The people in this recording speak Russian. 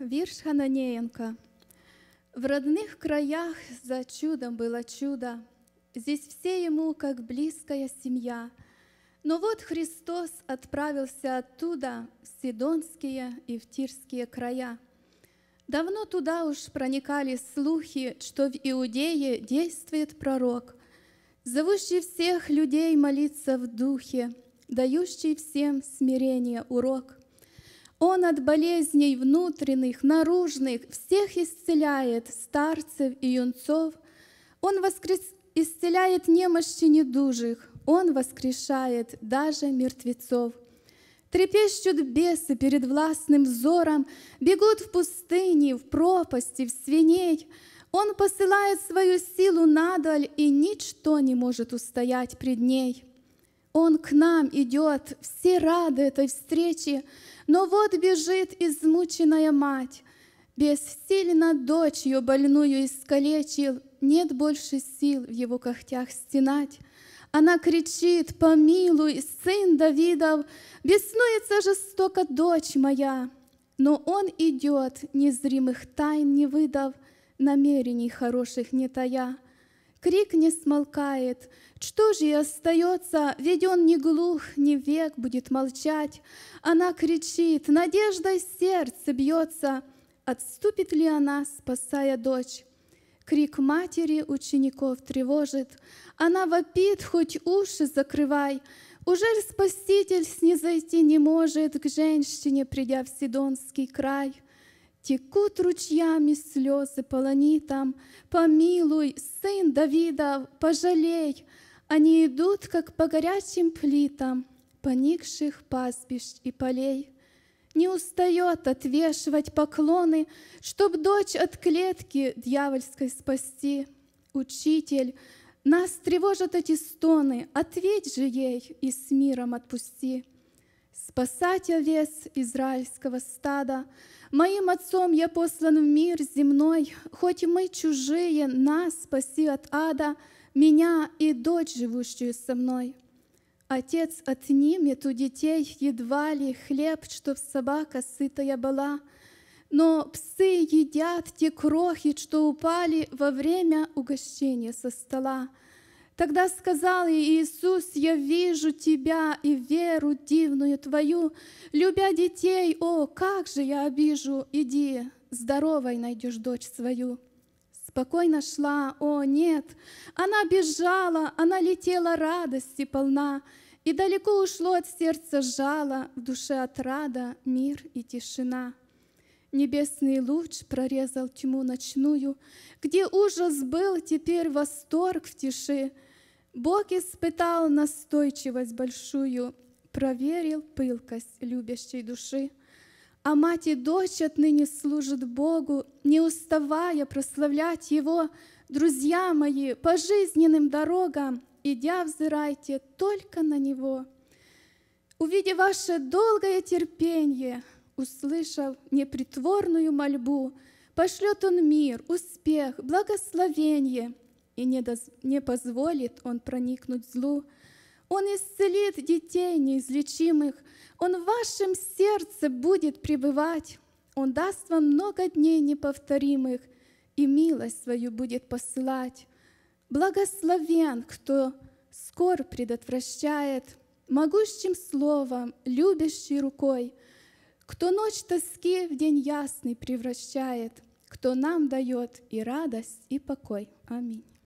вірш Хананеєнка. В родных краях за чудом было чудо, Здесь все ему как близкая семья. Но вот Христос отправился оттуда В Сидонские и в Тирские края. Давно туда уж проникали слухи, Что в Иудее действует пророк, Зовущий всех людей молиться в духе, Дающий всем смирение урок. Он от болезней внутренних, наружных всех исцеляет, старцев и юнцов. Он воскрес... исцеляет немощи недужих, Он воскрешает даже мертвецов. Трепещут бесы перед властным взором, бегут в пустыне, в пропасти, в свиней. Он посылает свою силу надаль, и ничто не может устоять пред ней. Он к нам идет, все рады этой встрече, но вот бежит измученная мать. Бессильно дочь ее больную искалечил, нет больше сил в его когтях стенать. Она кричит, помилуй, сын Давидов, беснуется жестоко дочь моя. Но он идет, незримых тайн не выдав, намерений хороших не тая — крик не смолкает. Что же ей остается, ведь он ни глух, ни век будет молчать. Она кричит, надеждой сердце бьется. Отступит ли она, спасая дочь? Крик матери учеников тревожит. Она вопит, хоть уши закрывай. Уже Спаситель снизойти не может к женщине, придя в Сидонский край — Текут ручьями слезы по ланитам, Помилуй, сын Давида, пожалей. Они идут, как по горячим плитам, Поникших пастбищ и полей. Не устает отвешивать поклоны, Чтоб дочь от клетки дьявольской спасти. Учитель, нас тревожат эти стоны, Ответь же ей и с миром отпусти спасать овец израильского стада. Моим отцом я послан в мир земной, хоть и мы чужие, нас спаси от ада, меня и дочь, живущую со мной. Отец отнимет у детей едва ли хлеб, чтоб собака сытая была, но псы едят те крохи, что упали во время угощения со стола — Тогда сказал ей Иисус, я вижу тебя и веру дивную твою, любя детей, о, как же я обижу, иди, здоровой найдешь дочь свою. Спокойно шла, о, нет, она бежала, она летела радости полна, и далеко ушло от сердца жало, в душе отрада, мир и тишина. Небесный луч прорезал тьму ночную, где ужас был, теперь восторг в тиши — Бог испытал настойчивость большую, проверил пылкость любящей души. А мать и дочь отныне служат Богу, не уставая прославлять Его. Друзья мои, по жизненным дорогам, идя, взирайте только на Него. Увидев ваше долгое терпение, услышав непритворную мольбу, пошлет Он мир, успех, благословение — и не, доз... не позволит Он проникнуть злу. Он исцелит детей неизлечимых, Он в вашем сердце будет пребывать, Он даст вам много дней неповторимых, и милость свою будет посылать. Благословен, кто скор предотвращает, могущим словом, любящей рукой, кто ночь тоски в день ясный превращает, кто нам дает и радость, и покой. Аминь.